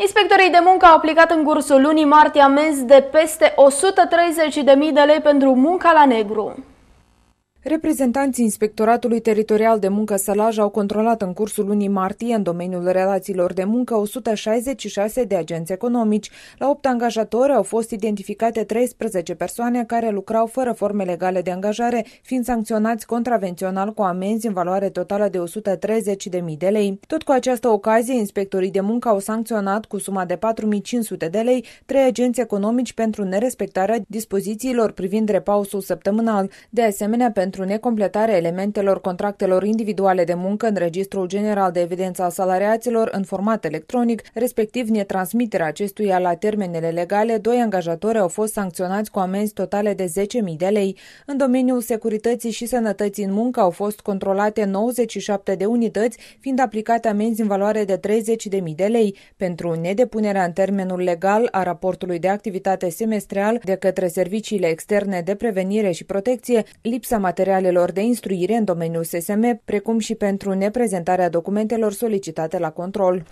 Inspectorii de muncă au aplicat în cursul lunii martie amenzi de peste 130.000 de lei pentru munca la negru. Reprezentanții Inspectoratului Teritorial de Muncă Sălaj au controlat în cursul lunii martie în domeniul relațiilor de muncă 166 de agenți economici. La 8 angajatori au fost identificate 13 persoane care lucrau fără forme legale de angajare, fiind sancționați contravențional cu amenzi în valoare totală de 130.000 de lei. Tot cu această ocazie, inspectorii de muncă au sancționat cu suma de 4.500 de lei trei agenți economici pentru nerespectarea dispozițiilor privind repausul săptămânal. De asemenea, pentru pentru necompletarea elementelor contractelor individuale de muncă în Registrul General de Evidență a Salariaților în format electronic, respectiv netransmiterea acestuia la termenele legale, doi angajatori au fost sancționați cu amenzi totale de 10.000 de lei. În domeniul securității și sănătății în muncă au fost controlate 97 de unități, fiind aplicate amenzi în valoare de 30.000 de lei pentru nedepunerea în termenul legal a raportului de activitate semestrial de către serviciile externe de prevenire și protecție, lipsa materială materialelor de instruire în domeniul SSM, precum și pentru neprezentarea documentelor solicitate la control.